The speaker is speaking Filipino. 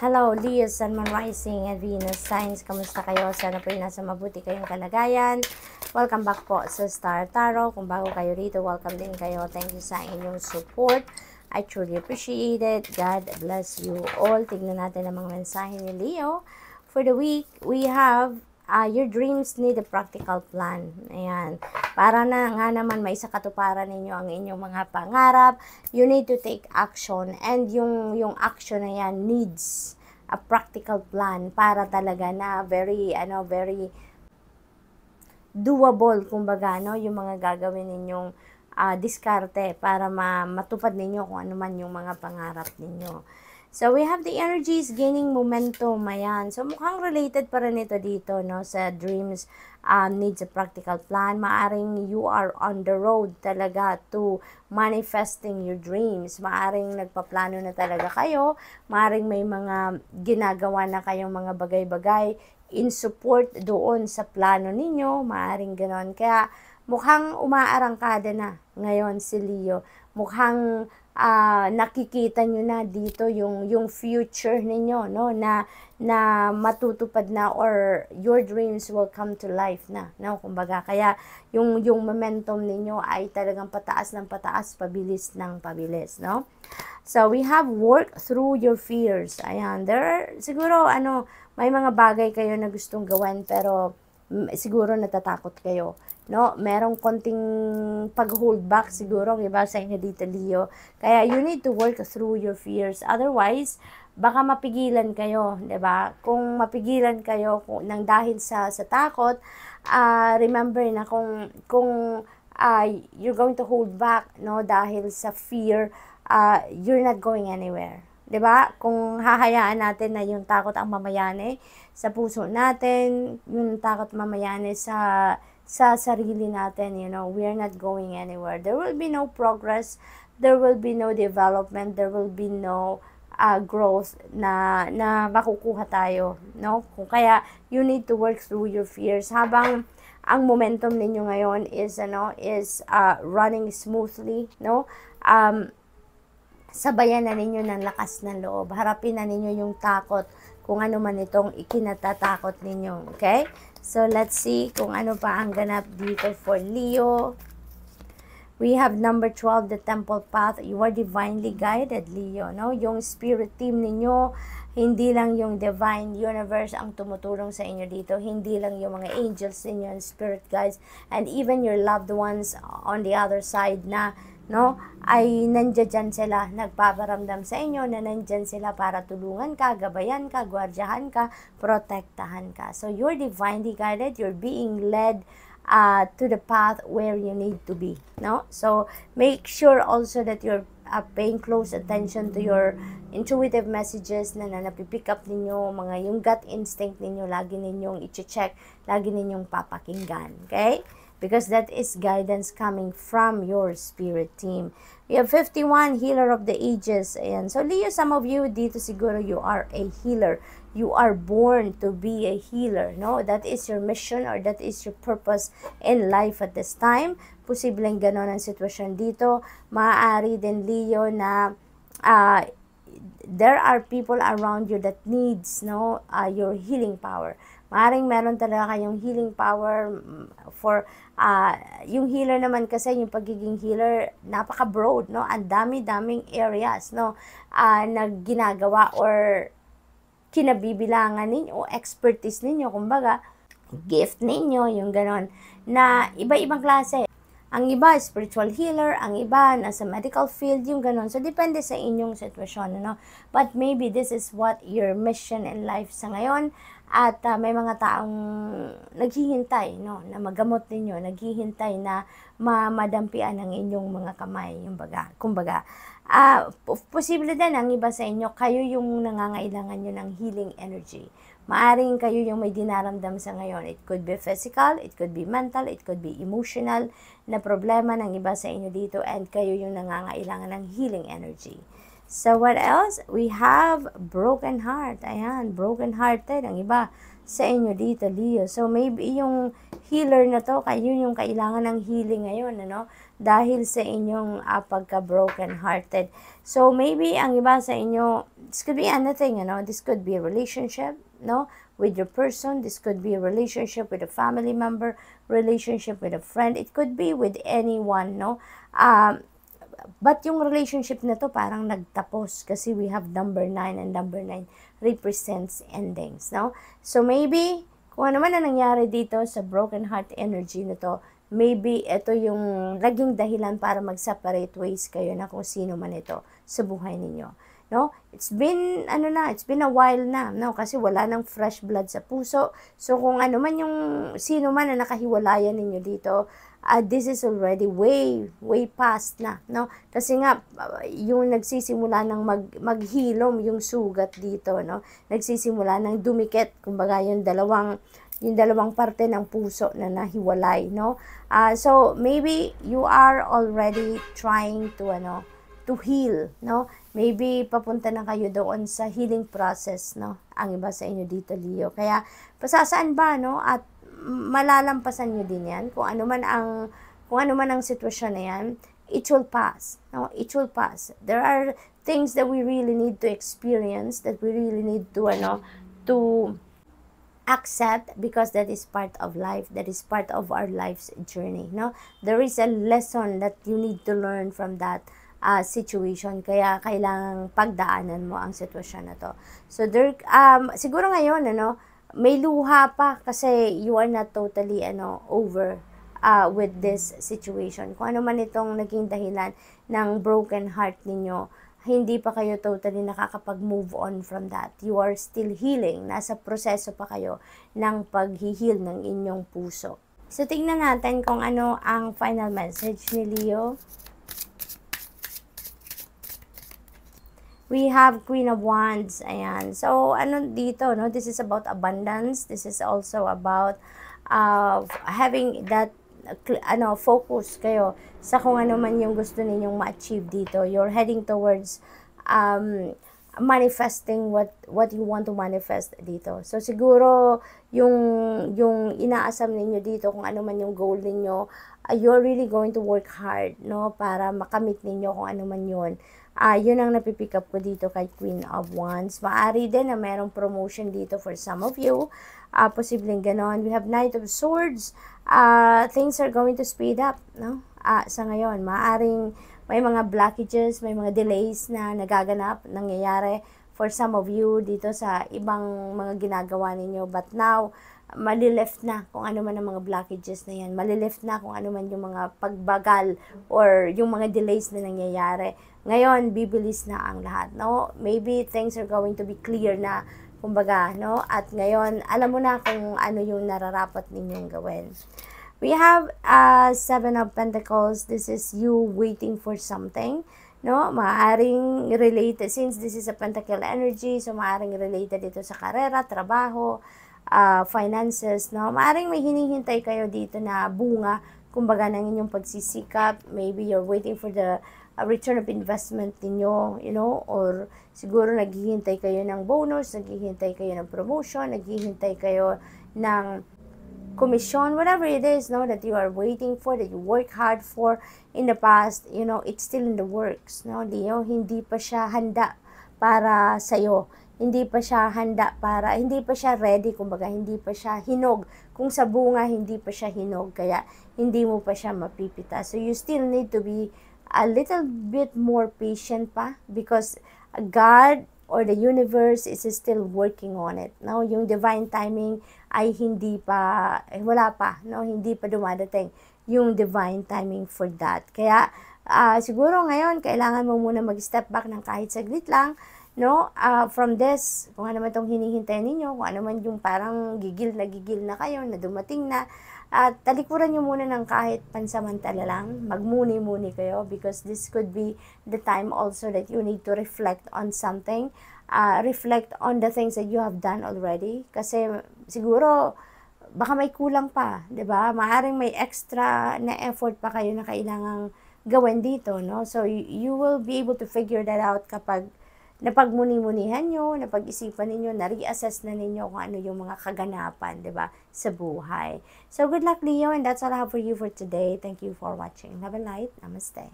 Hello, Leo, Sun, Moon, Rising, and Venus signs. Kamusta kayo? Sana po nasa mabuti kayong kalagayan. Welcome back po sa Star Tarot. Kung bago kayo rito, welcome din kayo. Thank you sa inyong support. I truly appreciate it. God bless you all. Tignan natin ang mga mensahe ni Leo. For the week, we have uh, your dreams need a practical plan. Ayan. Para na nga naman may sa katuparan ninyo ang inyong mga pangarap, you need to take action. And yung, yung action na yan needs a practical plan para talaga na very, ano, very doable, kumbaga, no? Yung mga gagawin ninyong uh, diskarte para ma matupad ninyo kung ano man yung mga pangarap ninyo. So, we have the energies gaining momentum. Ayan. So, mukhang related pa rin ito dito, no? Sa dreams um, needs a practical plan. Maaring you are on the road talaga to manifesting your dreams. Maaring nagpaplano na talaga kayo. Maaring may mga ginagawa na kayong mga bagay-bagay in support doon sa plano ninyo. Maaring ganon. Kaya, mukhang umaarangkada na ngayon si Leo. Mukhang uh, nakikita nyo na dito yung, yung future ninyo, no? Na, na matutupad na or your dreams will come to life na, no? Kumbaga, kaya yung, yung momentum ninyo ay talagang pataas ng pataas, pabilis ng pabilis, no? So, we have work through your fears. Ayan, there are, siguro, ano, may mga bagay kayo na gustong gawin, pero siguro natatakot kayo. No? Merong konting pag-hold back siguro, iba sa inyo dito, Leo. Kaya you need to work through your fears. Otherwise, baka mapigilan kayo, 'di ba? Kung mapigilan kayo kung, nang dahil sa sa takot, uh, remember na kung kung uh, you're going to hold back, no, dahil sa fear, uh, you're not going anywhere. 'di ba? Kung hahayaan natin na yung takot ang mamayani sa puso natin, yung takot mamayani sa sa sarili natin, you know, we are not going anywhere. There will be no progress, there will be no development, there will be no uh, growth na na makukuha tayo, no? Kung kaya you need to work through your fears habang ang momentum ninyo ngayon is ano is uh, running smoothly, no? Um, sabayan na ninyo ng lakas ng loob. Harapin na ninyo yung takot kung ano man itong ikinatatakot ninyo. Okay? So, let's see kung ano pa ang ganap dito for Leo. We have number 12, the temple path. You are divinely guided, Leo. No? Yung spirit team ninyo, hindi lang yung divine universe ang tumutulong sa inyo dito. Hindi lang yung mga angels ninyo and spirit guides. And even your loved ones on the other side na no? Ay nandiyan sila, nagpaparamdam sa inyo na nandiyan sila para tulungan ka, gabayan ka, gwardyahan ka, protektahan ka. So you're divinely guided, you're being led uh, to the path where you need to be, no? So make sure also that you're uh, paying close attention to your intuitive messages na, nanapipick up ninyo, mga yung gut instinct ninyo, lagi ninyong i-check, lagi ninyong papakinggan. Okay? because that is guidance coming from your spirit team. We have 51 healer of the ages. Ayan. So Leo, some of you dito siguro you are a healer. You are born to be a healer. No, that is your mission or that is your purpose in life at this time. Posibleng ganon ang sitwasyon dito. Maaari din Leo na uh, there are people around you that needs no uh, your healing power Maaring meron talaga kayong healing power mm, for uh, yung healer naman kasi yung pagiging healer napaka-broad, no? Ang dami-daming areas, no? Uh, ah, na ginagawa or kinabibilangan ninyo, expertise ninyo, kumbaga, gift ninyo, yung ganon, na iba-ibang klase. Ang iba, spiritual healer. Ang iba, nasa medical field, yung ganun. So, depende sa inyong sitwasyon, ano? But maybe this is what your mission in life sa ngayon. At uh, may mga taong naghihintay, no? Na magamot ninyo, naghihintay na mamadampian madampian ang inyong mga kamay, yung baga. Kumbaga, uh, posible din ang iba sa inyo, kayo yung nangangailangan nyo ng healing energy Maaring kayo yung may dinaramdam sa ngayon. It could be physical, it could be mental, it could be emotional na problema ng iba sa inyo dito and kayo yung nangangailangan ng healing energy. So what else? We have broken heart. Ayan, broken hearted ang iba sa inyo dito, Leo. So maybe yung healer na to, kayo yung kailangan ng healing ngayon, ano? dahil sa inyong uh, pagka-broken hearted. So maybe ang iba sa inyo, this could be anything, you know, this could be a relationship, no, with your person, this could be a relationship with a family member, relationship with a friend, it could be with anyone, no. Um, but yung relationship na to parang nagtapos kasi we have number 9 and number 9 represents endings, no? So maybe kung ano man ang nangyari dito sa broken heart energy na to, maybe ito yung naging dahilan para mag-separate ways kayo na kung sino man ito sa buhay ninyo. No? It's been, ano na, it's been a while na, no? Kasi wala nang fresh blood sa puso. So, kung ano man yung, sino man na nakahiwalayan ninyo dito, uh, this is already way, way past na, no? Kasi nga, yung nagsisimula ng mag, maghilom yung sugat dito, no? Nagsisimula ng dumikit, kumbaga yung dalawang, yung dalawang parte ng puso na nahiwalay, no? Uh, so, maybe you are already trying to, ano, to heal, no? Maybe papunta na kayo doon sa healing process, no? Ang iba sa inyo dito, Leo. Kaya, pasasaan ba, no? At malalampasan nyo din yan. Kung ano man ang, kung ano man ang sitwasyon na yan, it will pass, no? It will pass. There are things that we really need to experience, that we really need to, ano, to accept because that is part of life that is part of our life's journey no there is a lesson that you need to learn from that uh, situation kaya kailangang pagdaanan mo ang sitwasyon na to so there um siguro ngayon ano may luha pa kasi you are not totally ano over uh, with this situation kung ano man itong naging dahilan ng broken heart ninyo hindi pa kayo totally nakakapag-move on from that. You are still healing. Nasa proseso pa kayo ng pag-heal ng inyong puso. So, tingnan natin kung ano ang final message ni Leo. We have Queen of Wands. Ayan. So, ano dito, no? This is about abundance. This is also about uh, having that ano, focus kayo sa kung ano man yung gusto ninyong ma-achieve dito. You're heading towards um, manifesting what what you want to manifest dito. So siguro yung yung inaasam ninyo dito kung ano man yung goal ninyo uh, you're really going to work hard, no? Para makamit ninyo kung ano man yun. Uh, yun ang napipick up ko dito kay Queen of Wands. Maari din na merong promotion dito for some of you. Uh, posibleng ganon. We have Knight of Swords. Uh, things are going to speed up, no? Uh, sa ngayon, maaring may mga blockages, may mga delays na nagaganap, nangyayari for some of you dito sa ibang mga ginagawa ninyo. But now, malilift na kung ano man ang mga blockages na yan. Malilift na kung ano man yung mga pagbagal or yung mga delays na nangyayari. Ngayon, bibilis na ang lahat, no? Maybe things are going to be clear na, kumbaga, no? At ngayon, alam mo na kung ano yung nararapat ninyong gawin. We have uh, Seven of Pentacles. This is you waiting for something no? Maaring related, since this is a pentacle energy, so maaring related ito sa karera, trabaho, uh, finances, no? Maaring may hinihintay kayo dito na bunga, kumbaga ng inyong pagsisikap, maybe you're waiting for the uh, return of investment ninyo, you know, or siguro naghihintay kayo ng bonus, naghihintay kayo ng promotion, naghihintay kayo ng commission, whatever it is, no, that you are waiting for, that you work hard for in the past, you know, it's still in the works, no, Leo, hindi pa siya handa para sa'yo hindi pa siya handa para, hindi pa siya ready, kumbaga hindi pa siya hinog. Kung sa bunga, hindi pa siya hinog, kaya hindi mo pa siya mapipita. So you still need to be a little bit more patient pa because God or the universe is still working on it. No, yung divine timing ay hindi pa eh, wala pa, no, hindi pa dumadating yung divine timing for that. Kaya uh, siguro ngayon kailangan mo muna mag-step back ng kahit saglit lang No? Uh, from this, kung ano man itong hinihintay ninyo, kung ano man yung parang gigil na gigil na kayo, na dumating na, at uh, talikuran nyo muna ng kahit pansamantala lang, magmuni-muni kayo because this could be the time also that you need to reflect on something, uh, reflect on the things that you have done already. Kasi siguro, baka may kulang pa, di ba? Maaring may extra na effort pa kayo na kailangang gawin dito, no? So, you, you will be able to figure that out kapag napagmuni-munihan nyo, napag-isipan ninyo, na-reassess na ninyo kung ano yung mga kaganapan, di ba, sa buhay. So, good luck, Leo, and that's all I have for you for today. Thank you for watching. Have a night. Namaste.